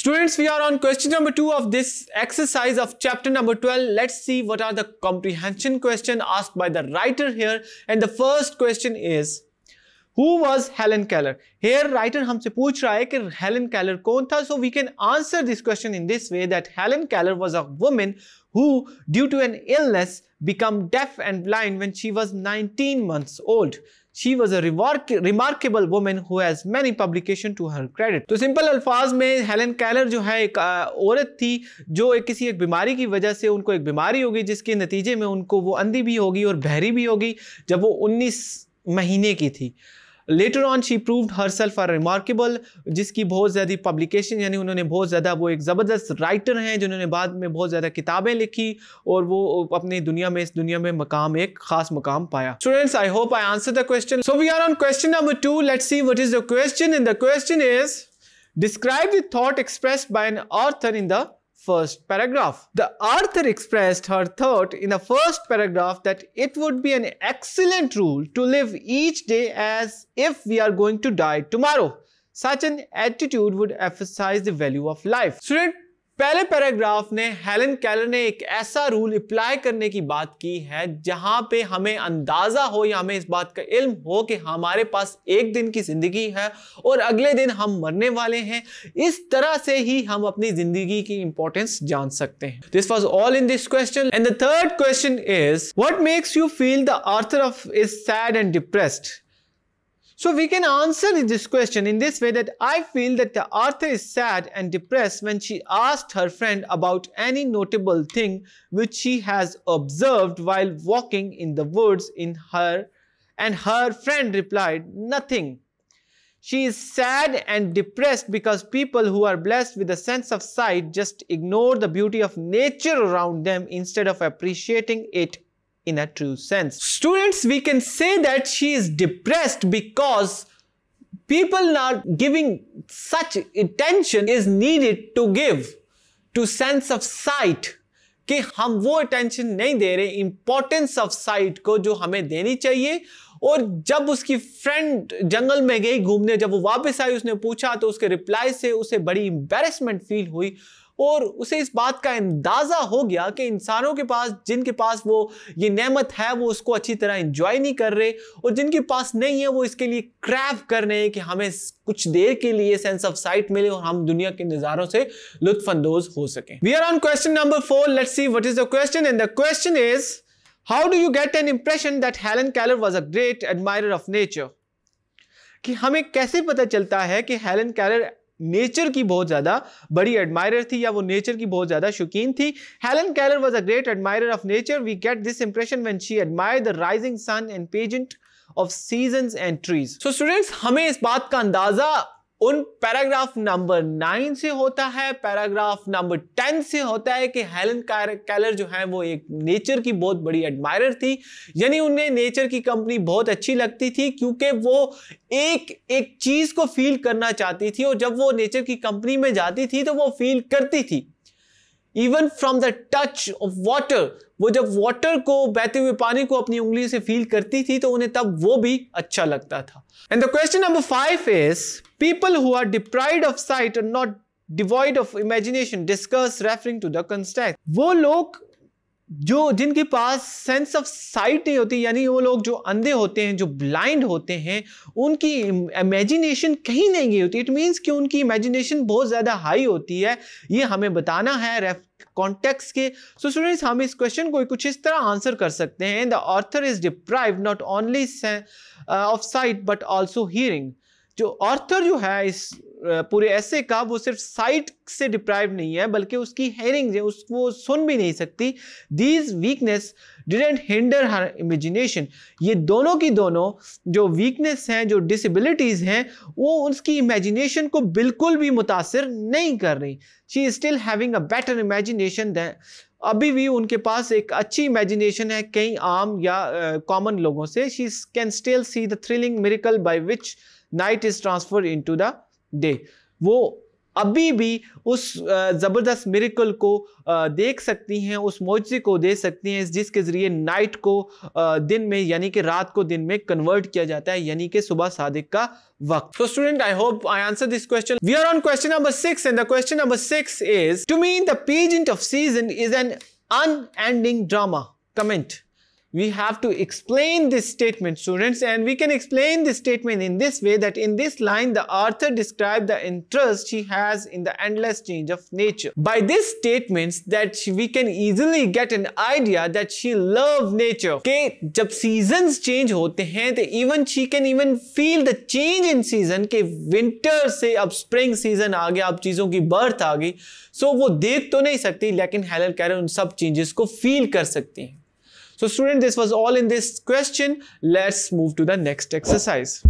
Students, we are on question number 2 of this exercise of chapter number 12. Let's see what are the comprehension question asked by the writer here. And the first question is, who was Helen Keller? Here writer हमसे पूछ रहा है Helen Keller कौन था? So we can answer this question in this way that Helen Keller was a woman who, due to an illness, became deaf and blind when she was 19 months old. She was a remarkable women who has many publication to her credit तो सिंपल अल्फाज में Helen कैलर जो है एक औरत थी जो एक किसी एक बीमारी की वजह से उनको एक बीमारी होगी जिसके नतीजे में उनको वो अंधी भी होगी और बहरी भी होगी जब वो 19 महीने की थी later on she proved herself are remarkable जिसकी बहुत ज़्यादा पब्लिकेशन यानी उन्होंने बहुत ज़्यादा वो एक ज़बरदस्त राइटर हैं जिन्होंने बाद में बहुत ज़्यादा किताबें लिखी और वो अपनी दुनिया में इस दुनिया में मकाम एक खास मकाम पाया students I hope I answer the question so we are on question number two let see what is the question in the question is describe the thought express by an author in the first paragraph. The author expressed her thought in the first paragraph that it would be an excellent rule to live each day as if we are going to die tomorrow. Such an attitude would emphasize the value of life. Student, पहले paragraph ने Helen Keller ने एक ऐसा rule apply करने की बात की है जहां पे हमें अंदाजा हो या हमें इस बात का इल्म हो कि हमारे पास एक दिन की जिंदगी है और अगले दिन हम मरने वाले हैं इस तरह से ही हम अपनी जिंदगी की इंपॉर्टेंस जान सकते हैं this was all in this question and the third question is what makes you feel the author of is sad and depressed So we can answer this question in this way that I feel that author is sad and depressed when she asked her friend about any notable thing which she has observed while walking in the woods in her and her friend replied nothing. She is sad and depressed because people who are blessed with a sense of sight just ignore the beauty of nature around them instead of appreciating it in a true sense. Students, we can say that she is depressed because people not giving such attention is needed to give to sense of sight कि हम वो attention नहीं दे रहे importance of site को जो हमें देनी चाहिए और जब उसकी फ्रेंड जंगल में गई घूमने जब वो वापस आई उसने पूछा तो उसके रिप्लाई से उसे बड़ी एम्बेरसमेंट फील हुई और उसे इस बात का अंदाज़ा हो गया कि इंसानों के पास जिनके पास वो ये नेमत है वो उसको अच्छी तरह इंजॉय नहीं कर रहे और जिनके पास नहीं है वो इसके लिए क्रैप कर रहे हैं कि हमें कुछ देर के लिए सेंस ऑफ साइट मिले और हम दुनिया के नज़ारों से लुत्फानंदोज हो सकें we are on question number four let's see what is the question and the question is how do you get an impression that Helen Keller was a great admirer of nature कि हमें कैसे पता चलता है कि Helen कैलर nature की बहुत ज़्यादा बड़ी एडमायर थी या वो नेचर की बहुत ज़्यादा शौकीन थी Helen Keller was a great admirer of nature we get this impression when she admire the rising sun and pageant of season and trees so students हमें इस बात का अंदाज़ा उन पैराग्राफ नंबर नाइन से होता है पैराग्राफ नंबर टेन से होता है कि हेलन कैलर जो है वो एक नेचर की बहुत बड़ी एडमायर थी यानी उन्हें नेचर की कंपनी बहुत अच्छी लगती थी क्योंकि वो एक एक चीज़ को फील करना चाहती थी और जब वो नेचर की कंपनी में जाती थी तो वो फील करती थी even from the touch of water वो जब वाटर को बहते हुए पानी को अपनी उंगली से फील करती थी तो उन्हें तब वो भी अच्छा लगता था and the question number five is people who are deprived of sight not devoid of imagination discuss referring to the context वो लोग जो जिनके पास सेंस ऑफ साइट नहीं होती यानी वो लोग जो अंधे होते हैं जो ब्लाइंड होते हैं उनकी इमेजिनेशन कहीं नहीं गई होती इट मीन्स कि उनकी इमेजिनेशन बहुत ज़्यादा हाई होती है ये हमें बताना है रेफ कॉन्टेक्स्ट के सो स्टूडेंट्स हम इस क्वेश्चन को कुछ इस तरह आंसर कर सकते हैं the author is deprive not only of sight but also hearing जो ऑर्थर जो है इस पूरे ऐसे का वो सिर्फ साइट से डिप्राइव नहीं है बल्कि उसकी हेयरिंग है उसको सुन भी नहीं सकती these weakness didn't hinder her imagination ये दोनों की दोनों जो वीकनेस हैं जो डिसबिलिटीज़ हैं वो उसकी इमेजिनेशन को बिल्कुल भी मुतासर नहीं कर रही she is still having a better imagination than अभी भी उनके पास एक अच्छी इमेजिनेशन है कई आम या कॉमन uh, लोगों से she can still see the thrilling miracle by which night is transfer into the day वो अभी भी उस ज़बरदस्त मेरिकल को देख सकती हैं उस मोजे को दे सकती हैं जिसके ज़रिए नाइट को दिन में यानी कि रात को दिन में कन्वर्ट किया जाता है यानी कि सुबह सादिक का वक्त तो student I hope I answer this question we are on question number six and the question number six is to mean the pageant of season is an unending drama comment we have to explain this statement students and we can explain this statement in this way that in this line the author described the interest he has in the endless change of nature. By this statement, that we can easily get an idea that she loves nature. Okay, जब seasons change होते हैं तो even she can even feel the change in season के winter से अब spring season आ गया अब चीज़ों की birth आ गई so वो देख तो नहीं सकती लेकिन हेलन कह रहे उन सब changes को feel कर सकती हैं so student, this was all in this question. Let's move to the next exercise.